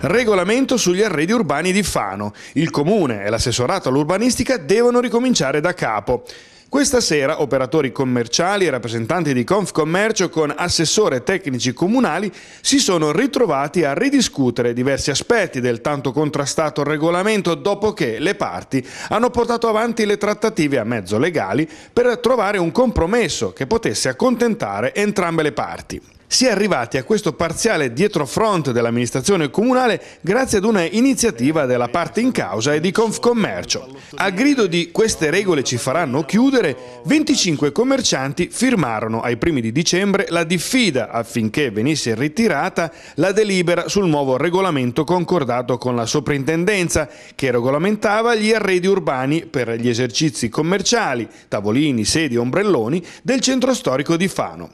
Regolamento sugli arredi urbani di Fano. Il comune e l'assessorato all'urbanistica devono ricominciare da capo. Questa sera operatori commerciali e rappresentanti di Confcommercio con assessore tecnici comunali si sono ritrovati a ridiscutere diversi aspetti del tanto contrastato regolamento dopo che le parti hanno portato avanti le trattative a mezzo legali per trovare un compromesso che potesse accontentare entrambe le parti si è arrivati a questo parziale dietrofront dell'amministrazione comunale grazie ad una iniziativa della parte in causa e di Confcommercio. A grido di queste regole ci faranno chiudere, 25 commercianti firmarono ai primi di dicembre la diffida affinché venisse ritirata la delibera sul nuovo regolamento concordato con la soprintendenza che regolamentava gli arredi urbani per gli esercizi commerciali, tavolini, sedi e ombrelloni del centro storico di Fano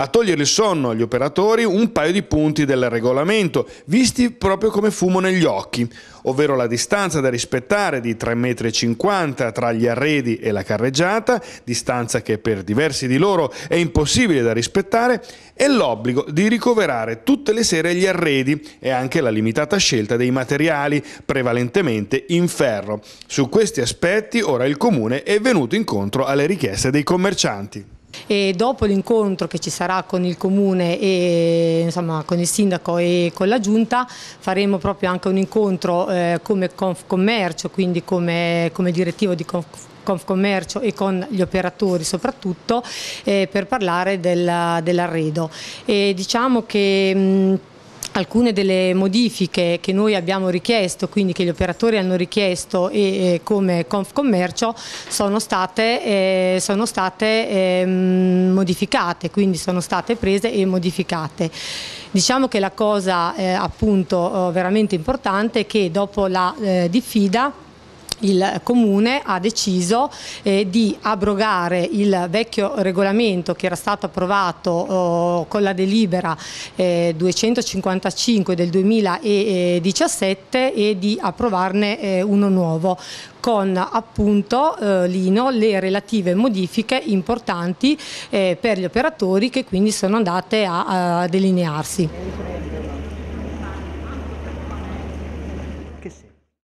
a togliere il sonno agli operatori un paio di punti del regolamento, visti proprio come fumo negli occhi, ovvero la distanza da rispettare di 3,50 m tra gli arredi e la carreggiata, distanza che per diversi di loro è impossibile da rispettare, e l'obbligo di ricoverare tutte le sere gli arredi e anche la limitata scelta dei materiali, prevalentemente in ferro. Su questi aspetti ora il Comune è venuto incontro alle richieste dei commercianti. E dopo l'incontro che ci sarà con il comune e insomma, con il sindaco e con la giunta faremo proprio anche un incontro eh, come Confcommercio, quindi come, come direttivo di Confcommercio e con gli operatori soprattutto eh, per parlare dell'arredo. diciamo che mh, alcune delle modifiche che noi abbiamo richiesto, quindi che gli operatori hanno richiesto e, e eh, come Confcommercio sono state, eh, sono state eh, modificate, quindi sono state prese e modificate. Diciamo che la cosa eh, appunto oh, veramente importante è che dopo la eh, diffida il Comune ha deciso eh, di abrogare il vecchio regolamento che era stato approvato eh, con la delibera eh, 255 del 2017 e di approvarne eh, uno nuovo con appunto eh, l'INO le relative modifiche importanti eh, per gli operatori che quindi sono andate a, a delinearsi.